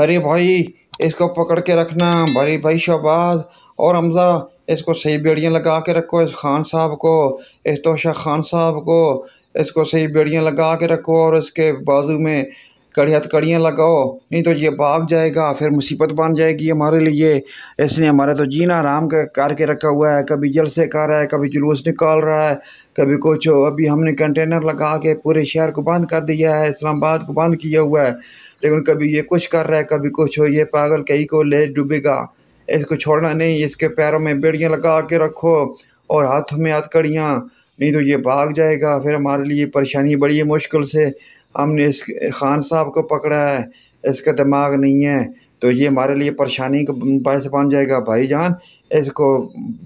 अरे भाई इसको पकड़ के रखना भरी भाई शहबाज और हमजा इसको सही बेड़ियाँ लगा के रखो इस खान साहब को इस तोशा खान साहब को इसको सही बेड़ियाँ लगा के रखो और इसके बाजू में कड़ी तो कड़ियाँ लगाओ नहीं तो ये भाग जाएगा फिर मुसीबत बन जाएगी हमारे लिए इसने हमारा तो जीना आराम करके रखा हुआ है कभी जल से कर रहा है कभी जुलूस निकाल रहा है कभी कुछ हो अभी हमने कंटेनर लगा के पूरे शहर को बंद कर दिया है इस्लामाबाद को बंद किया हुआ है लेकिन कभी ये कुछ कर रहा है कभी कुछ हो ये पागल कहीं को ले डूबेगा इसको छोड़ना नहीं इसके पैरों में बेड़ियाँ लगा के रखो और हाथों में हथकड़ियाँ नहीं तो ये भाग जाएगा फिर हमारे लिए परेशानी बड़ी है मुश्किल से हमने इस खान साहब को पकड़ा है इसका दिमाग नहीं है तो ये हमारे लिए परेशानी का बायस बन जाएगा भाई जान इसको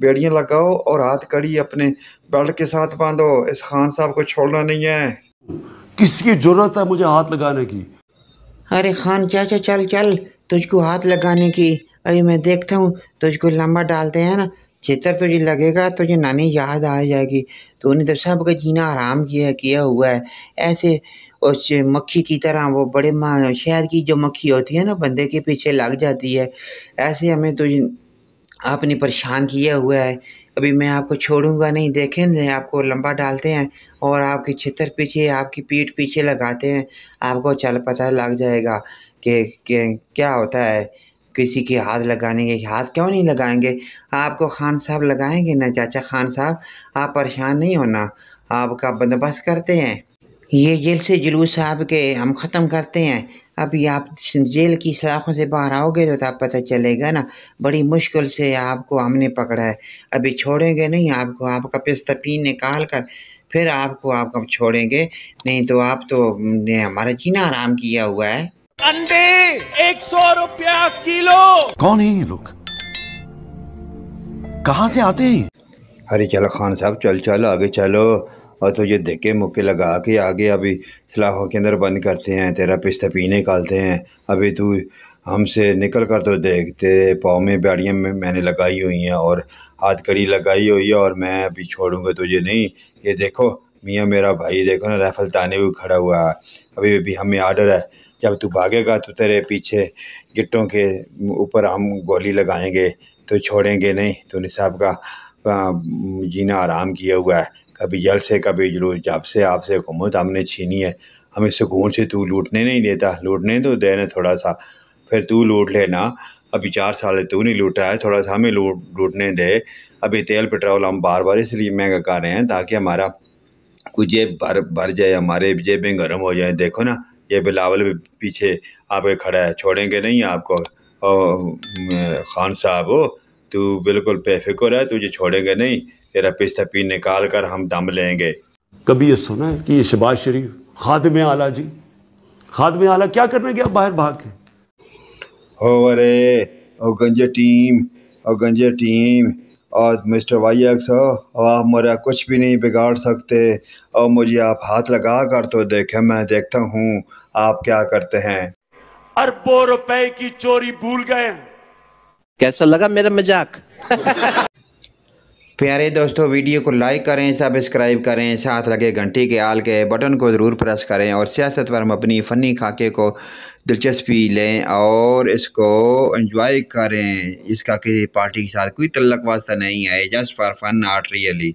बेड़ियाँ लगाओ और हाथ कड़ी अपने बेल्ट के साथ बांधो इस खान साहब को छोड़ना नहीं है किसकी जरूरत है मुझे हाथ लगाने की अरे खान चाचा चल चल तुझको हाथ लगाने की अरे मैं देखता हूँ तुझको लंबा डालते हैं ना चित्र तुझे लगेगा तुझे नानी याद आ जाएगी तो उन्हें तो सब का जीना आराम किया किया हुआ है ऐसे उस मक्खी की तरह वो बड़े माँ शहर की जो मक्खी होती है ना बंदे के पीछे लग जाती है ऐसे हमें तो आपने परेशान किया हुआ है अभी मैं आपको छोड़ूंगा नहीं नहीं आपको लंबा डालते हैं और आपके छितर पीछे आपकी पीठ पीछे लगाते हैं आपको चल पता लग जाएगा कि, कि क्या होता है किसी के हाथ लगाने के हाथ क्यों नहीं लगाएंगे आपको खान साहब लगाएंगे ना चाचा खान साहब आप परेशान नहीं होना आपका बंदोबस्त करते हैं ये जेल से जुलूस साहब के हम ख़त्म करते हैं अभी आप जेल की सलाखों से बाहर आओगे तो आप पता चलेगा ना बड़ी मुश्किल से आपको हमने पकड़ा है अभी छोड़ेंगे नहीं आपको आपका पिस्तपीन निकाल कर फिर आपको कब छोड़ेंगे नहीं तो आप तो हमारा जीना आराम किया हुआ है अंडे एक सौ रुपया किलो कौन है ये लोग कहाँ से आते हैं अरे चलो खान साहब चल चलो आगे चलो और तो ये धक्के मुक्के लगा के आगे अभी सलाखों के अंदर बंद करते हैं तेरा पिस्ता पीने निकालते हैं अभी तू हमसे निकल कर तो देख तेरे पाँव में बाड़ियाँ में मैंने लगाई हुई हैं और हाथ कड़ी लगाई हुई है और मैं अभी छोड़ूंगा तुझे नहीं ये देखो मियाँ मेरा भाई देखो ना राइफल ताने हुए खड़ा हुआ है अभी अभी हमें आर्डर है जब तू भागेगा तो तेरे पीछे गिट्टों के ऊपर हम गोली लगाएंगे तो छोड़ेंगे नहीं तो निसाब का हाँ, जीना आराम किया हुआ है कभी जल से कभी जुलूस जब से आपसे हुकूमत हमने छीनी है हम इस सुकून से तू लूटने नहीं देता लूटने तो देना थोड़ा सा फिर तू लूट लेना अभी चार साल तू नहीं लूटा है थोड़ा सा हमें लूट लूटने दे अभी तेल पेट्रोल हम बार बार इसलिए महंगा कर रहे हैं ताकि हमारा कुछ जेब भर भर जाए हमारे जेबें गर्म हो जाए देखो ना ये बिलावल भी पीछे आपके खड़ा है छोड़ेंगे नहीं आपको खान साहब तू बिल्कुल बेफिक्र है तुझे छोड़ेंगे नहीं तेरा पिस्ता पी निकाल कर हम दम लेंगे कभी ये सुना है कि ये शबाज शरीफ खादम आला जी खादम आला क्या करने गया बाहर भाग के हो अरे ओ गंजे टीम ओ गंजे टीम और मिस्टर वाई एक्स हो और आप मेरा कुछ भी नहीं बिगाड़ सकते और मुझे आप हाथ लगा कर तो देखे मैं देखता हूँ आप क्या करते हैं अरबों रुपए की चोरी भूल गए कैसा लगा मेरा मजाक प्यारे दोस्तों वीडियो को लाइक करें सब्सक्राइब करें साथ लगे घंटी के आल के बटन को ज़रूर प्रेस करें और सियासत पर हम अपनी फ़नी खाके को दिलचस्पी लें और इसको एंजॉय करें इसका किसी पार्टी के साथ कोई तल्लक वास्ता नहीं है just for fun art really